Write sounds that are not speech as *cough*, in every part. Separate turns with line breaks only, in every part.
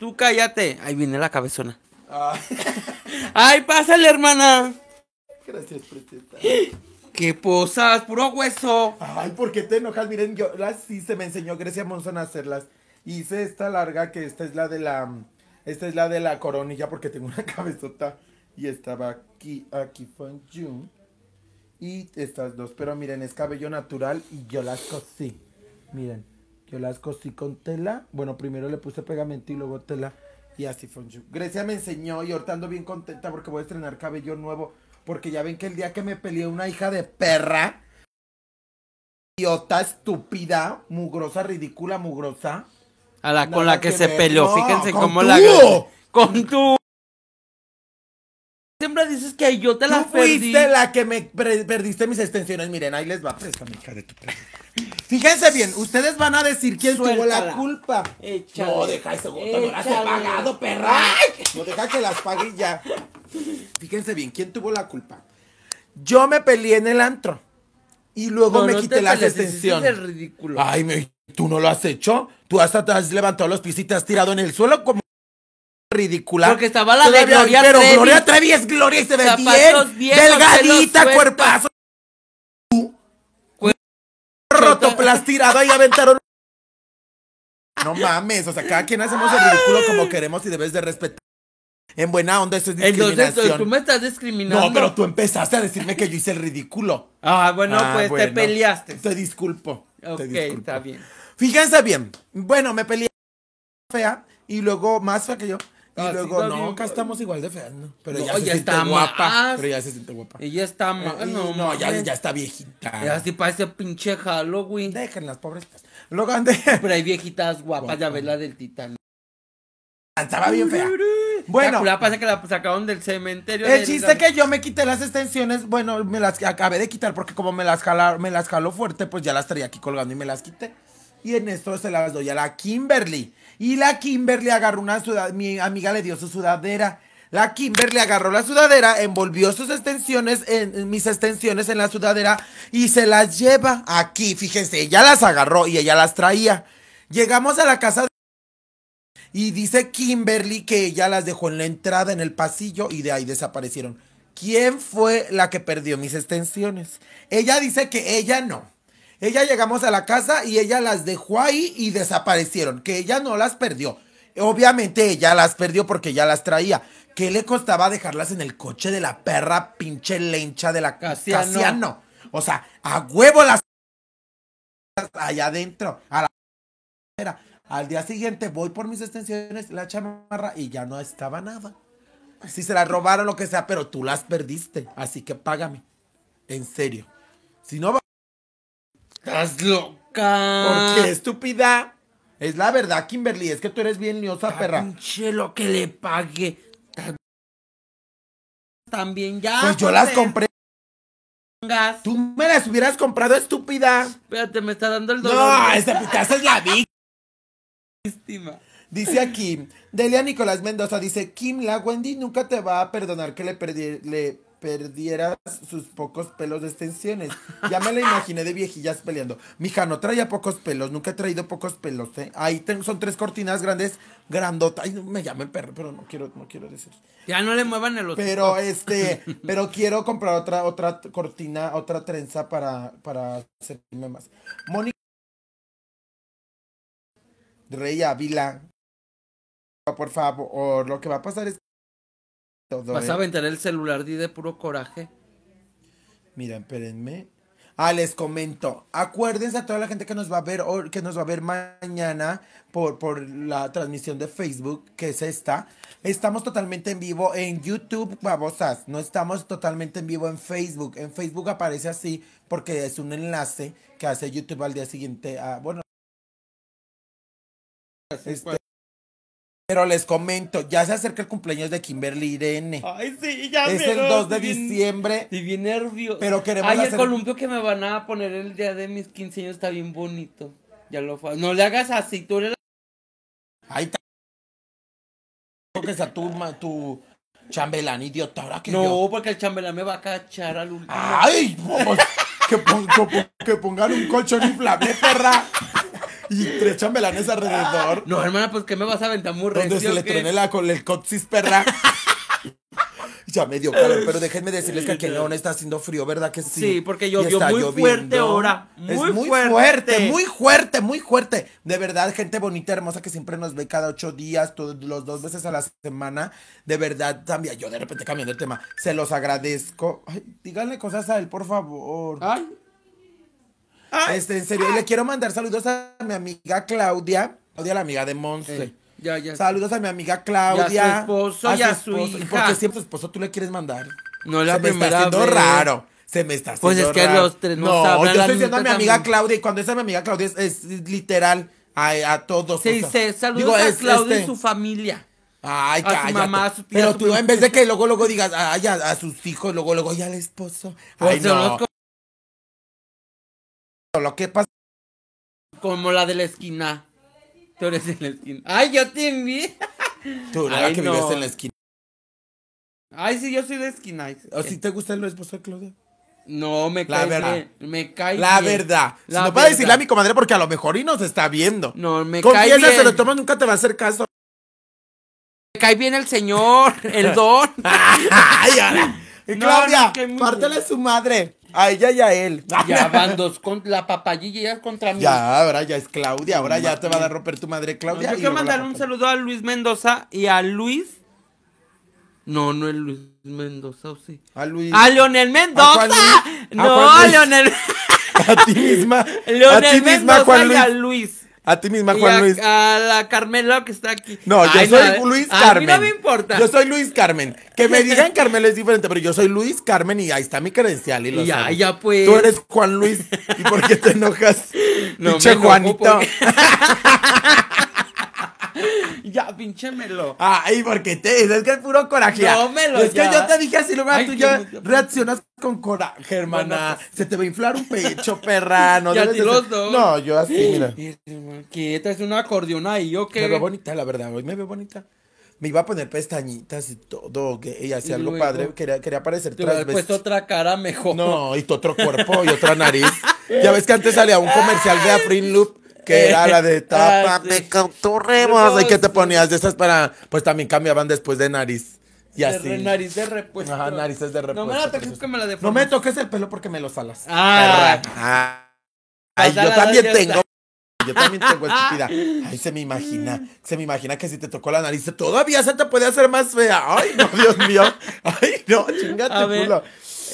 Tú cállate. Ahí viene la cabezona.
Ah. *laughs*
¡Ay, pásale, hermana!
Gracias, preciosa. ¡Qué posas! ¡Puro hueso! Ay, ¿por qué te enojas? Miren, yo las sí se me enseñó Grecia Monzón a hacerlas. Hice esta larga, que esta es la de la. Esta es la de la coronilla, porque tengo una *laughs* cabezota. Y estaba aquí, aquí, en June. Y estas dos. Pero miren, es cabello natural y yo las cosí. Miren. Yo las cosí con tela. Bueno, primero le puse pegamento y luego tela. Y así fue. Grecia me enseñó y ahorita ando bien contenta porque voy a estrenar cabello nuevo. Porque ya ven que el día que me peleé una hija de perra. Idiota, estúpida, mugrosa, ridícula, mugrosa.
A la, con la que, se peleó. Fíjense cómo la.
Con tu dices que yo te la perdí. fuiste la que me perdiste mis extensiones. Miren, ahí les va. mi hija de tu Fíjense bien, ustedes van a decir quién tuvo la culpa. no, deja ese no las has pagado, perra. No deja que las pague ya. Fíjense bien, ¿quién tuvo la culpa? Yo me peleé en el antro y luego me quité las extensiones. ridículo. Ay, me, ¿tú no lo has hecho? Tú hasta te has levantado los pies tirado en el suelo como ridícula. Porque estaba la de Gloria Pero Gloria Trevi es Gloria y se ve bien. delgadita, cuerpazo. Rotoplas ahí aventaron. *laughs* No mames, o sea, cada quien hacemos el ridículo como queremos y debes de respetar. En buena onda, eso es discriminación. Entonces, tú me
estás discriminando. No, pero tú
empezaste a decirme que yo hice el ridículo. Ah, bueno, ah, pues te peleaste. Te disculpo. Ok, está bien. Fíjense bien. Bueno, me peleé fea y luego más fea que yo y ah, luego, no, acá estamos igual de feas, ¿no? Pero ya, está guapa. Pero ya se siente guapa.
Ella está eh, eh, no, ya, está viejita. Ya sí parece pinche Halloween. Déjenlas, pobres. lo grande *laughs* Pero hay viejitas guapas, ya ves la del titán. Estaba bien fea. Bueno. La pasa que la sacaron del cementerio. El chiste que
yo me quité las extensiones, bueno, me las acabé de quitar porque como me las jalaron, me las jaló fuerte, pues ya las traía aquí colgando y me las quité. Y en esto se las doy a la Kimberly. Y la Kimberly agarró una sudadera, mi amiga le dio su sudadera. La Kimberly agarró la sudadera, envolvió sus extensiones, mis extensiones en la sudadera y se las lleva aquí. Fíjense, ella las agarró y ella las traía. Llegamos a la casa de y dice Kimberly que ella las dejó en la entrada, en el pasillo, y de ahí desaparecieron. ¿Quién fue la que perdió mis extensiones? Ella dice que ella no. Ella llegamos a la casa y ella las dejó ahí y desaparecieron, que ella no las perdió. Obviamente ella las perdió porque ya las traía. ¿Qué le costaba dejarlas en el coche de la perra pinche lencha de la Casiano? no O sea, a huevo las allá adentro, a la al día siguiente voy por mis extensiones, la chamarra y ya no estaba nada. Si se la robaron lo que sea, pero tú las perdiste, así que págame. En serio. Si no ¡Estás loca! ¿Por qué, estúpida? Es la verdad, Kimberly, es que tú eres bien liosa, perra. Pinche lo que le pague.
También ya. Pues yo las compré.
Tú me las hubieras comprado, estúpida.
Espérate, me está dando el dolor. No, esta putaza
es la víctima. Dice aquí, Delia Nicolás Mendoza dice, Kim, la Wendy nunca te va a perdonar que le, perdí, le perdieras sus pocos pelos de extensiones. Ya me la imaginé de viejillas peleando. Mija, no traía pocos pelos, nunca he traído pocos pelos, ¿eh? Ahí son tres cortinas grandes, grandota. Ay, me llame perro, pero no quiero, no quiero decir.
Ya no le muevan el otro. Pero este,
*laughs* pero quiero comprar otra, otra cortina, otra trenza para, para hacerme más. Mónica Rey Ávila, por favor, lo que va a pasar es ¿Vas a ¿eh? vender
el celular de puro
coraje? Mira, espérenme. Ah, les comento. Acuérdense a toda la gente que nos va a ver que nos va a ver mañana por, por la transmisión de Facebook, que es esta. Estamos totalmente en vivo en YouTube, babosas. No estamos totalmente en vivo en Facebook. En Facebook aparece así porque es un enlace que hace YouTube al día siguiente. A, ah, bueno. Pues. Este, pero les comento, ya se acerca el cumpleaños de Kimberly Irene. Ay, sí, ya Es el 2 de diciembre. Estoy bien nervioso. Pero queremos Ay, el columpio
que me van a poner el día de mis 15 años está bien bonito. Ya lo fue. No le hagas así, tú eres la... Ay, Porque que a tu, tu chambelán idiota ahora que No, porque el chambelán me va a cachar al último.
Ay, pues, que, un un colchón inflable, perra y tres chambelanes *laughs* ah. alrededor. No, hermana, pues que me vas a ventamurre. Donde se le truene la, con el coxis perra. *laughs* Ya me dio calor, pero déjenme decirles que aquí en León está haciendo frío, ¿verdad que sí? Sí, porque llovió muy fuerte ahora. Muy, es muy fuerte. Muy fuerte, muy fuerte. De verdad, gente bonita, hermosa, que siempre nos ve cada ocho días, los dos veces a la semana. De verdad, también, yo de repente cambiando el tema, se los agradezco. díganle cosas a él, por favor. Ay, este, en serio, le ah. quiero mandar saludos a mi amiga Claudia, Claudia la amiga de Monse. ya, ya. Saludos a mi amiga Claudia. a su esposo a y a su, esposo. hija. ¿Y por qué siempre su esposo tú le quieres mandar? No, la Se me está haciendo raro. Se me está haciendo Pues es que raro. los tres no, yo estoy diciendo a mi amiga Claudia y cuando es a mi amiga Claudia es, literal a, a todos. Se dice, saludos a Claudia y este, su familia. Ay, a Su mamá, su Pero tú, en vez de que luego, luego digas, a, a sus hijos, luego, luego, ya al esposo. Pues ay, lo que pasa.
Como la de la esquina.
Tú eres en la esquina.
¡Ay, yo te vi
*laughs* Tú, la que vives en la esquina.
Ay, sí, yo soy de esquina. ¿O si
te gusta el esposo de Claudia? No, me cae la verdad. Bien. Me cae La verdad. La no puedes va decirle a mi comadre porque a lo mejor y nos está viendo. No, me cae bien. se lo toma, nunca te va a hacer caso. Me cae bien el señor, el *laughs* don. Ay, ahora. *laughs* Claudia, pártele a su madre. A ella y a él. Ya *laughs* van dos con la papayilla contra mí. Ya, ahora ya es Claudia, ahora ya te va a romper tu madre Claudia. yo quiero mandar
un saludo a Luis Mendoza y a Luis. No, no es Luis Mendoza, sí. A
Luis. A Leonel Mendoza. No, ¿A *laughs* *laughs* Leonel.
a ti misma. Leonel Mendoza a
Luis. A ti misma, Juan a, Luis.
A la Carmelo que está aquí. No, yo soy Luis Carmen. A mí no me importa. Yo soy
Luis Carmen. Que me *laughs* digan Carmela es diferente, pero yo soy Luis Carmen y ahí está mi credencial. Y ya, ya pues. Tú eres Juan Luis. ¿Y por qué te enojas? *laughs* No, me Juanito. *laughs* *laughs* ya,
pinchémelo.
Ay, ah, porque te es que es puro coraje. Es que yo te dije así, luego tú ya reaccionas con coraje, hermana. Pues. se te va a inflar un pecho, perrano. *laughs* No, yo así, mira. ¿Qué? es una acordeón ahí yo qué? Me veo bonita, la verdad. Hoy me veo bonita me iba a poner pestañitas y todo, que ella hacía algo padre, quería, quería parecer transvestida. puesto otra cara mejor. No, y tu otro cuerpo y otra nariz. ya ves que antes salía un comercial de Afrin Loop que era la de *laughs* ah, tapa, me tu Ay, Y que te ponías de esas para. Pues también cambiaban después de nariz. Y así. nariz de repuesto. Ajá, narices de repuesto. No me toques que me el pelo porque me lo salas. Ah. Ay, yo también tengo. Yo también tengo *laughs* estupida Ay, se me imagina. Se me imagina que si te tocó la nariz, todavía se te puede hacer más fea. Ay, no, Dios mío. Ay, no, chingate, culo.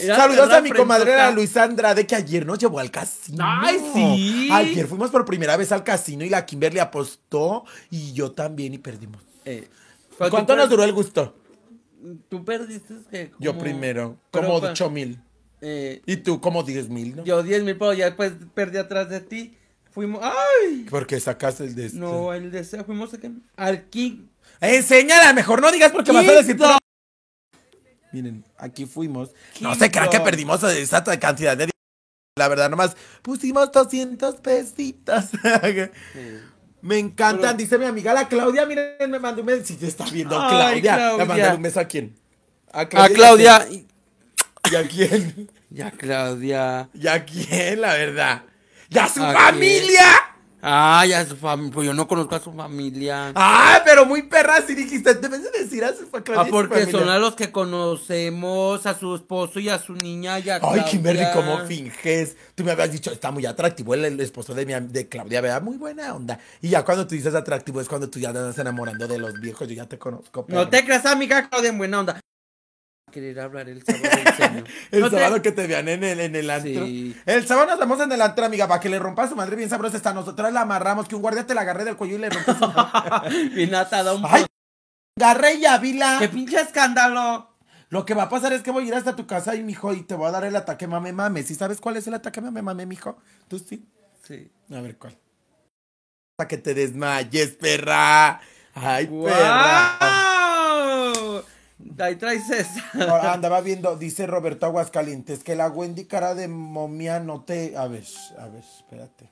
Saludos a mi comadrera Luisandra De que ayer nos llevó al casino. ¡Ay, sí! Ayer fuimos por primera vez al casino y la Kimberly apostó y yo también y perdimos. Eh, ¿Cuánto nos duró el gusto?
Tú perdiste que Yo primero, como ocho
mil. Eh, y tú como 10 mil, ¿no?
Yo diez mil, pero ya después perdí atrás de ti. Fuimos, ¡ay!
Porque sacaste el deseo? Este. No,
el deseo, este, fuimos a... al King.
Enséñala, mejor no digas porque vas a decir miren, aquí fuimos. No se crean que perdimos esa cantidad de la verdad, nomás pusimos 200 pesitas. *laughs* Me encantan, dice mi amiga la Claudia, miren, me mandó un mensaje, si te está viendo Claudia, le me mandó un beso a quién? A Claudia. A quién? *laughs* Y...
a Claudia.
¿Y a quién, la verdad? ¡Y a su familia!
Ay, ah, a su familia. Pues yo no conozco a su familia. Ah,
pero muy perra si dijiste. Debes decir a su, ah, familia. Ah, porque son a
los que conocemos, a su esposo y a su niña. ya. a Ay, Kimberly, ¿cómo
finges? Tú me habías dicho, está muy atractivo el, esposo de, mi, de Claudia, vea, Muy buena onda. Y ya cuando tú dices atractivo es cuando tú ya andas estás enamorando de los viejos. Yo ya te conozco. No te creas, amiga Claudia, en buena onda querer hablar el sábado del *laughs* el sábado que te vean en el, en el antro. El sábado nos vemos en el antro, amiga, para que le rompa su madre bien sabrosa. Hasta nosotros la amarramos, que un guardia te la agarré del cuello y le rompa su madre. *laughs* un ¡Ay! Agarré ya, Vila. ¡Qué pinche escándalo! Lo que va a pasar es que voy a ir hasta tu casa y mijo, y te voy a dar el ataque mame mame. ¿Sí sabes cuál es el ataque mame mame, mijo? ¿Tú sí? Sí. A ver cuál. Para que te desmayes, perra. Ay, perra andaba viendo, dice Roberto Aguascalientes, que la Wendy cara de momia no te. A ver, a ver, espérate.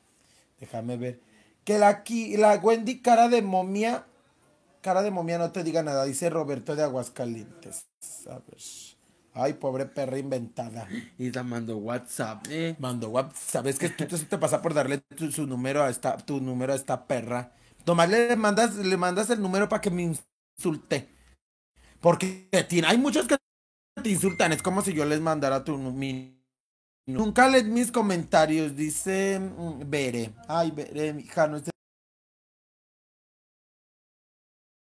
Déjame ver. Que la, la Wendy cara de momia. Cara de momia no te diga nada, dice Roberto de Aguascalientes. A ver. Ay, pobre perra inventada. Y la mando WhatsApp, eh. WhatsApp. Sabes que tú te, pasa por darle tu, su número a esta, tu número a esta perra. Tomás le mandas, le mandas el número para que me insulte. Porque hay muchos que te insultan, es como si yo les mandara tu Nunca lees mis comentarios, dice mm, Bere. Ay, Bere, hija, no es...